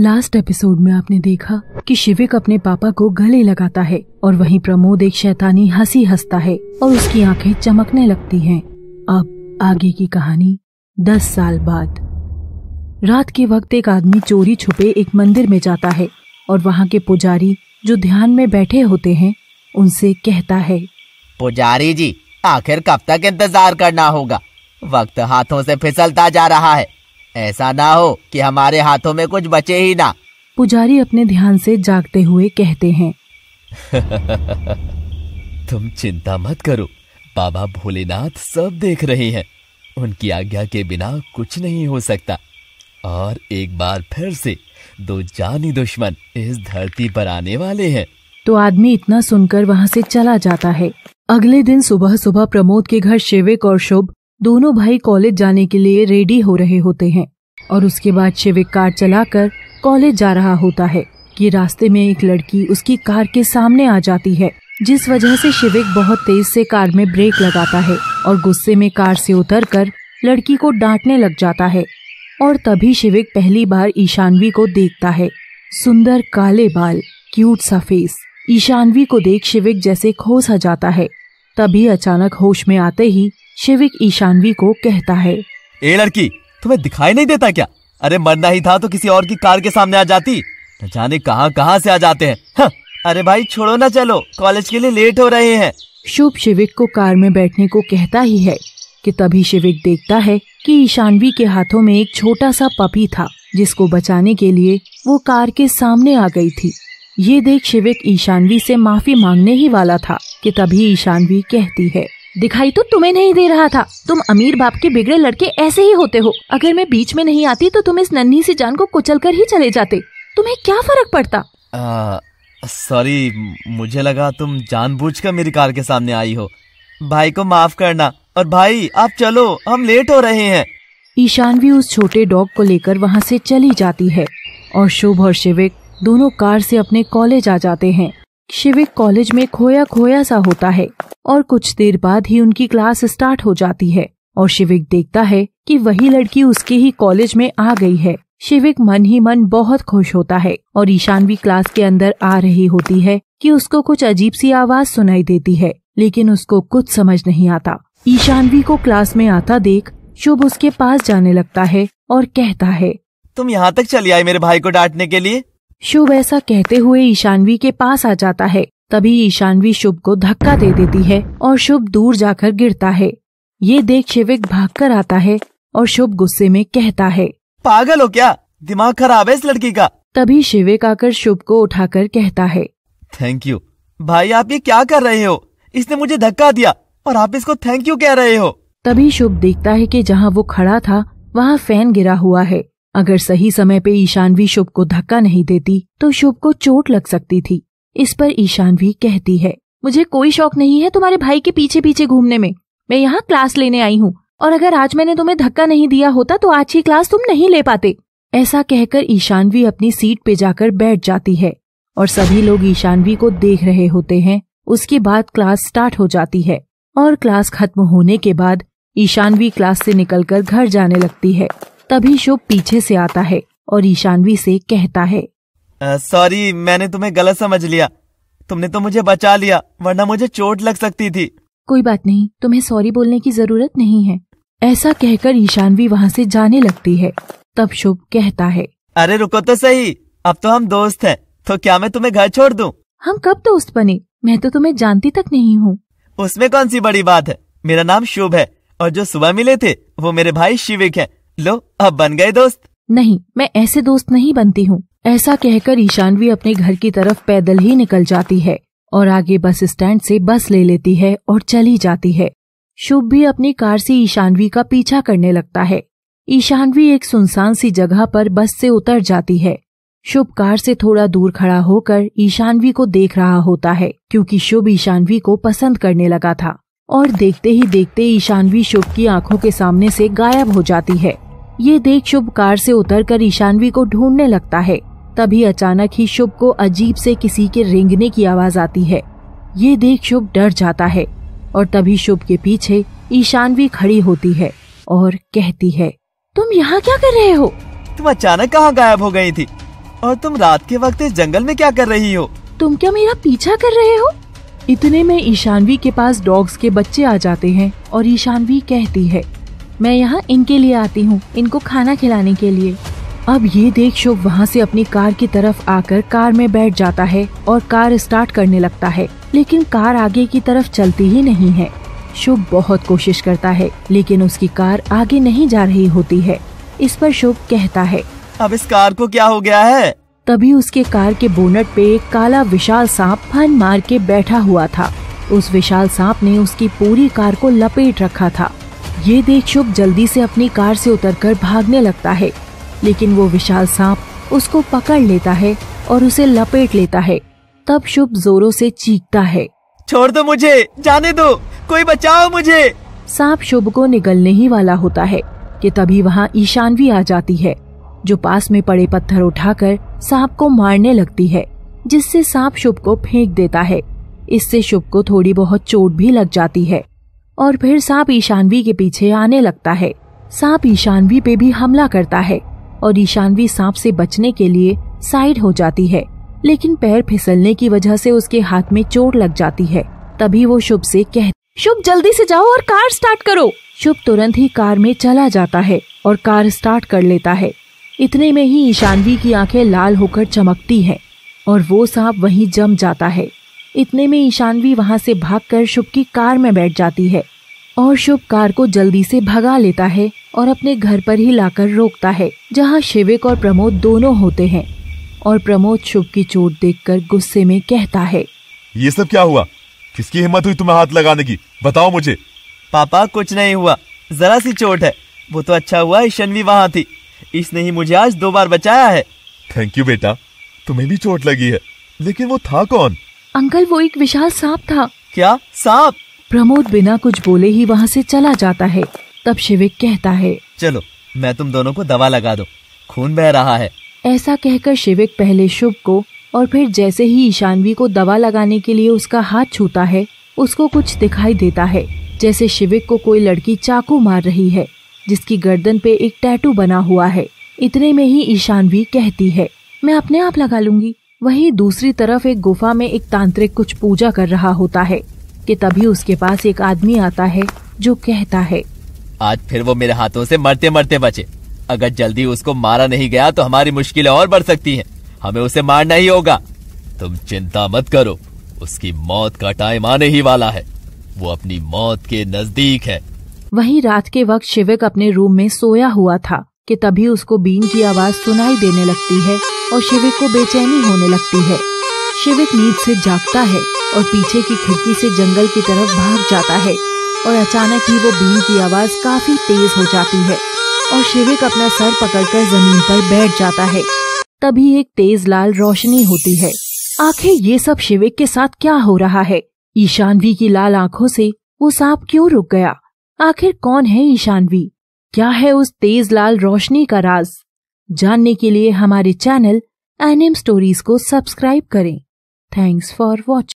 Last episode में आपने देखा कि शिविक अपने पापा को गले लगाता है और वहीं प्रमोद एक शैतानी हंसी हंसता है और उसकी आंखें चमकने लगती हैं। अब आगे की कहानी दस साल बाद रात के वक्त एक आदमी चोरी छुपे एक मंदिर में जाता है और वहाँ के पुजारी जो ध्यान में बैठे होते हैं उनसे कहता है पुजारी जी आखिर कब तक इंतजार करना होगा वक्त हाथों से फिसलता जा रहा है ऐसा ना हो कि हमारे हाथों में कुछ बचे ही ना पुजारी अपने ध्यान से जागते हुए कहते हैं तुम चिंता मत करो बाबा भोलेनाथ सब देख रहे हैं उनकी आज्ञा के बिना कुछ नहीं हो सकता और एक बार फिर से दो जानी दुश्मन इस धरती पर आने वाले हैं तो आदमी इतना सुनकर वहाँ से चला जाता है अगले दिन सुबह सुबह प्रमोद के घर शिविक और शुभ दोनों भाई कॉलेज जाने के लिए रेडी हो रहे होते हैं और उसके बाद शिविक कार चलाकर कॉलेज जा रहा होता है कि रास्ते में एक लड़की उसकी कार के सामने आ जाती है जिस वजह से शिविक बहुत तेज से कार में ब्रेक लगाता है और गुस्से में कार से उतरकर लड़की को डांटने लग जाता है और तभी शिविक पहली बार ईशानवी को देखता है सुंदर काले बाल क्यूट सा फेस ईशानवी को देख शिविक जैसे खो सा जाता है तभी अचानक होश में आते ही शिविक ईशानवी को कहता है ए लड़की तुम्हें दिखाई नहीं देता क्या अरे मरना ही था तो किसी और की कार के सामने आ जाती न जाने कहाँ कहाँ से आ जाते हैं अरे भाई छोड़ो ना चलो कॉलेज के लिए लेट हो रहे हैं शुभ शिविक को कार में बैठने को कहता ही है कि तभी शिविक देखता है कि ईशानवी के हाथों में एक छोटा सा पपी था जिसको बचाने के लिए वो कार के सामने आ गई थी ये देख शिविक ईशानवी से माफी मांगने ही वाला था कि तभी ईशानवी कहती है दिखाई तो तुम्हें नहीं दे रहा था तुम अमीर बाप के बिगड़े लड़के ऐसे ही होते हो अगर मैं बीच में नहीं आती तो तुम इस नन्ही सी जान को कुचल कर ही चले जाते तुम्हें क्या फर्क पड़ता सॉरी मुझे लगा तुम जानबूझकर मेरी कार के सामने आई हो भाई को माफ करना और भाई आप चलो हम लेट हो रहे हैं ईशान भी उस छोटे डॉग को लेकर वहाँ से चली जाती है और शुभ और शिविक दोनों कार से अपने कॉलेज आ जाते हैं शिविक कॉलेज में खोया खोया सा होता है और कुछ देर बाद ही उनकी क्लास स्टार्ट हो जाती है और शिविक देखता है कि वही लड़की उसके ही कॉलेज में आ गई है शिविक मन ही मन बहुत खुश होता है और ईशान भी क्लास के अंदर आ रही होती है कि उसको कुछ अजीब सी आवाज सुनाई देती है लेकिन उसको कुछ समझ नहीं आता ईशानवी को क्लास में आता देख शुभ उसके पास जाने लगता है और कहता है तुम यहाँ तक चली आई मेरे भाई को डांटने के लिए शुभ ऐसा कहते हुए ईशानवी के पास आ जाता है तभी ईशानवी शुभ को धक्का दे देती है और शुभ दूर जाकर गिरता है ये देख शिविक भाग कर आता है और शुभ गुस्से में कहता है पागल हो क्या दिमाग खराब है इस लड़की का तभी शिविक आकर शुभ को उठाकर कहता है थैंक यू भाई आप ये क्या कर रहे हो इसने मुझे धक्का दिया और आप इसको थैंक यू कह रहे हो तभी शुभ देखता है कि जहाँ वो खड़ा था वहाँ फैन गिरा हुआ है अगर सही समय पे ईशानवी शुभ को धक्का नहीं देती तो शुभ को चोट लग सकती थी इस पर ईशानवी कहती है मुझे कोई शौक नहीं है तुम्हारे भाई के पीछे पीछे घूमने में मैं यहाँ क्लास लेने आई हूँ और अगर आज मैंने तुम्हें धक्का नहीं दिया होता तो आज की क्लास तुम नहीं ले पाते ऐसा कहकर ईशानवी अपनी सीट पे जाकर बैठ जाती है और सभी लोग ईशानवी को देख रहे होते हैं उसके बाद क्लास स्टार्ट हो जाती है और क्लास खत्म होने के बाद ईशानवी क्लास से निकलकर घर जाने लगती है तभी शुभ पीछे से आता है और ईशानवी से कहता है सॉरी मैंने तुम्हें गलत समझ लिया तुमने तो मुझे बचा लिया वरना मुझे चोट लग सकती थी कोई बात नहीं तुम्हें सॉरी बोलने की जरूरत नहीं है ऐसा कहकर ईशानवी वहाँ से जाने लगती है तब शुभ कहता है अरे रुको तो सही अब तो हम दोस्त हैं तो क्या मैं तुम्हें घर छोड़ दूँ हम कब दोस्त बने मैं तो तुम्हें जानती तक नहीं हूँ उसमें कौन सी बड़ी बात है मेरा नाम शुभ है और जो सुबह मिले थे वो मेरे भाई शिविक है लो अब बन गए दोस्त नहीं मैं ऐसे दोस्त नहीं बनती हूँ ऐसा कहकर ईशानवी अपने घर की तरफ पैदल ही निकल जाती है और आगे बस स्टैंड से बस ले लेती है और चली जाती है शुभ भी अपनी कार से ईशानवी का पीछा करने लगता है ईशानवी एक सुनसान सी जगह पर बस से उतर जाती है शुभ कार से थोड़ा दूर खड़ा होकर ईशानवी को देख रहा होता है क्योंकि शुभ ईशानवी को पसंद करने लगा था और देखते ही देखते ईशानवी शुभ की आंखों के सामने से गायब हो जाती है ये देख शुभ कार से उतरकर ईशानवी को ढूंढने लगता है तभी अचानक ही शुभ को अजीब से किसी के रेंगने की आवाज आती है ये देख शुभ डर जाता है और तभी शुभ के पीछे ईशानवी खड़ी होती है और कहती है तुम यहाँ क्या कर रहे हो तुम अचानक कहाँ गायब हो गयी थी और तुम रात के वक्त इस जंगल में क्या कर रही हो तुम क्या मेरा पीछा कर रहे हो इतने में ईशानवी के पास डॉग्स के बच्चे आ जाते हैं और ईशानवी कहती है मैं यहाँ इनके लिए आती हूँ इनको खाना खिलाने के लिए अब ये देख शुभ वहाँ से अपनी कार की तरफ आकर कार में बैठ जाता है और कार स्टार्ट करने लगता है लेकिन कार आगे की तरफ चलती ही नहीं है शुभ बहुत कोशिश करता है लेकिन उसकी कार आगे नहीं जा रही होती है इस पर शुभ कहता है अब इस कार को क्या हो गया है तभी उसके कार के बोनट पे एक काला विशाल सांप फन मार के बैठा हुआ था उस विशाल सांप ने उसकी पूरी कार को लपेट रखा था ये देख शुभ जल्दी से अपनी कार से उतरकर भागने लगता है लेकिन वो विशाल सांप उसको पकड़ लेता है और उसे लपेट लेता है तब शुभ जोरों से चीखता है छोड़ दो मुझे जाने दो कोई बचाओ मुझे सांप शुभ को निगलने ही वाला होता है कि तभी वहाँ ईशान भी आ जाती है जो पास में पड़े पत्थर उठाकर सांप को मारने लगती है जिससे सांप शुभ को फेंक देता है इससे शुभ को थोड़ी बहुत चोट भी लग जाती है और फिर सांप ईशानवी के पीछे आने लगता है सांप ईशानवी पे भी हमला करता है और ईशानवी सांप से बचने के लिए साइड हो जाती है लेकिन पैर फिसलने की वजह से उसके हाथ में चोट लग जाती है तभी वो शुभ से कह शुभ जल्दी से जाओ और कार स्टार्ट करो शुभ तुरंत ही कार में चला जाता है और कार स्टार्ट कर लेता है इतने में ही ईशानवी की आंखें लाल होकर चमकती है और वो सांप वहीं जम जाता है इतने में ईशानवी वहां से भागकर शुभ की कार में बैठ जाती है और शुभ कार को जल्दी से भगा लेता है और अपने घर पर ही लाकर रोकता है जहाँ शिविक और प्रमोद दोनों होते हैं और प्रमोद शुभ की चोट देखकर गुस्से में कहता है ये सब क्या हुआ किसकी हिम्मत हुई तुम्हें हाथ लगाने की बताओ मुझे पापा कुछ नहीं हुआ जरा सी चोट है वो तो अच्छा हुआ ईशनवी वहाँ थी इसने ही मुझे आज दो बार बचाया है थैंक यू बेटा तुम्हें भी चोट लगी है लेकिन वो था कौन अंकल वो एक विशाल सांप था क्या सांप प्रमोद बिना कुछ बोले ही वहाँ से चला जाता है तब शिविक कहता है चलो मैं तुम दोनों को दवा लगा दो खून बह रहा है ऐसा कहकर शिविक पहले शुभ को और फिर जैसे ही ईशानवी को दवा लगाने के लिए उसका हाथ छूता है उसको कुछ दिखाई देता है जैसे शिविक को कोई लड़की चाकू मार रही है जिसकी गर्दन पे एक टैटू बना हुआ है इतने में ही ईशानवी कहती है मैं अपने आप लगा लूंगी वहीं दूसरी तरफ एक गुफा में एक तांत्रिक कुछ पूजा कर रहा होता है कि तभी उसके पास एक आदमी आता है जो कहता है आज फिर वो मेरे हाथों से मरते मरते बचे अगर जल्दी उसको मारा नहीं गया तो हमारी मुश्किलें और बढ़ सकती हैं। हमें उसे मारना ही होगा तुम चिंता मत करो उसकी मौत का टाइम आने ही वाला है वो अपनी मौत के नजदीक है वहीं रात के वक्त शिवक अपने रूम में सोया हुआ था कि तभी उसको बीन की आवाज सुनाई देने लगती है और शिविक को बेचैनी होने लगती है शिविक नींद से जागता है और पीछे की खिड़की से जंगल की तरफ भाग जाता है और अचानक ही वो बीन की आवाज काफी तेज हो जाती है और शिविक अपना सर पकड़कर जमीन पर बैठ जाता है तभी एक तेज लाल रोशनी होती है आखिर ये सब शिविक के साथ क्या हो रहा है ईशानवी की लाल आंखों से वो सांप क्यों रुक गया आखिर कौन है ईशानवी क्या है उस तेज लाल रोशनी का राज जानने के लिए हमारे चैनल एनिम स्टोरीज को सब्सक्राइब करें थैंक्स फॉर वॉचिंग